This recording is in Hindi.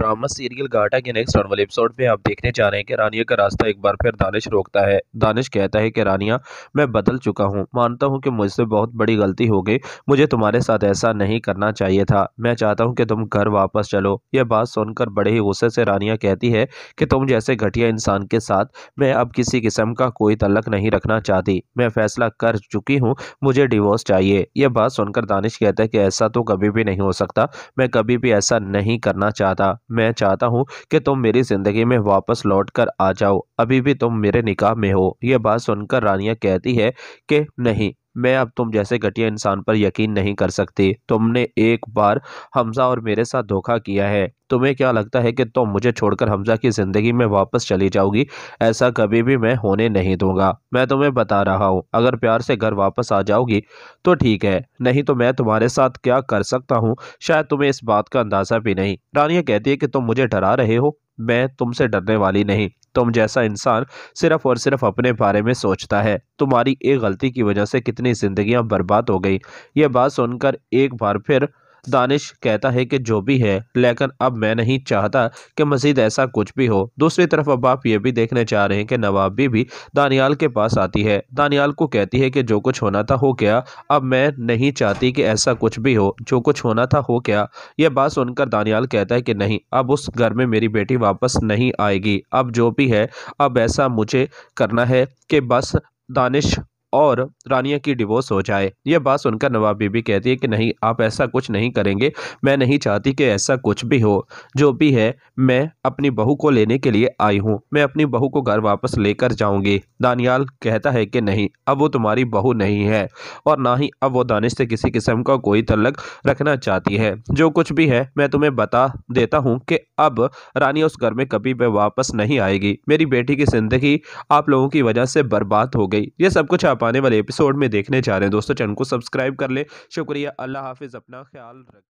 ड्रामा सीरियल गाटा के नेक्स्ट नॉर्मल एपिसोड में आप देखने जा रहे हैं कि रानिया का रास्ता एक बार फिर दानिश रोकता है दानिश कहता है कि रानिया मैं बदल चुका हूँ मानता हूँ कि मुझसे बहुत बड़ी गलती हो गई मुझे तुम्हारे साथ ऐसा नहीं करना चाहिए था मैं चाहता हूँ कि तुम घर वापस चलो यह बात सुनकर बड़े ही गुस्से से रानिया कहती है कि तुम जैसे घटिया इंसान के साथ मैं अब किसी किस्म का कोई तलक नहीं रखना चाहती मैं फैसला कर चुकी हूँ मुझे डिवोर्स चाहिए यह बात सुनकर दानिश कहता है कि ऐसा तो कभी भी नहीं हो सकता मैं कभी भी ऐसा नहीं करना चाहता मैं चाहता हूँ कि तुम मेरी ज़िंदगी में वापस लौट कर आ जाओ अभी भी तुम मेरे निकाह में हो यह बात सुनकर रानिया कहती है कि नहीं मैं अब तुम जैसे घटिया इंसान पर यकीन नहीं कर सकती तुमने एक बार हमजा और मेरे साथ धोखा किया है तुम्हें क्या लगता है कि तुम मुझे छोड़कर हमजा की ज़िंदगी में वापस चली जाओगी ऐसा कभी भी मैं होने नहीं दूंगा मैं तुम्हें बता रहा हूँ अगर प्यार से घर वापस आ जाओगी तो ठीक है नहीं तो मैं तुम्हारे साथ क्या कर सकता हूँ शायद तुम्हें इस बात का अंदाज़ा भी नहीं रानिया कहती है कि तुम मुझे डरा रहे हो मैं तुमसे डरने वाली नहीं तुम जैसा इंसान सिर्फ और सिर्फ अपने बारे में सोचता है तुम्हारी एक गलती की वजह से कितनी जिंदगियां बर्बाद हो गई ये बात सुनकर एक बार फिर दानिश कहता है कि जो भी है लेकिन अब मैं नहीं चाहता कि मजीद ऐसा कुछ भी हो दूसरी तरफ अब आप ये भी देखने चाह रहे हैं कि नवाबी भी दानियाल के पास आती है दानियाल को कहती है कि जो कुछ होना था हो गया अब मैं नहीं चाहती कि ऐसा कुछ भी हो जो कुछ होना था हो गया यह बात सुनकर दानियाल कहता है कि नहीं अब उस घर में मेरी बेटी वापस नहीं आएगी अब जो भी है अब ऐसा मुझे करना है कि बस दानिश और रानिया की डिवोर्स हो जाए यह बात सुनकर नवाब बीबी कहती है कि नहीं आप ऐसा कुछ नहीं करेंगे मैं नहीं चाहती कि ऐसा कुछ भी हो जो भी है मैं अपनी बहू को लेने के लिए आई हूँ मैं अपनी बहू को घर वापस लेकर जाऊँगी दानियाल कहता है कि नहीं अब वो तुम्हारी बहू नहीं है और ना ही अब वो दानिश से किसी किस्म का कोई तलक रखना चाहती है जो कुछ भी है मैं तुम्हें बता देता हूँ कि अब रानिया उस घर में कभी वापस नहीं आएगी मेरी बेटी की ज़िंदगी आप लोगों की वजह से बर्बाद हो गई ये सब कुछ आप आप आने वाले एपिसोड में देखने जा रहे हैं दोस्तों चैनल को सब्सक्राइब कर ले शुक्रिया अल्लाह हाफिज़ अपना ख्याल रखें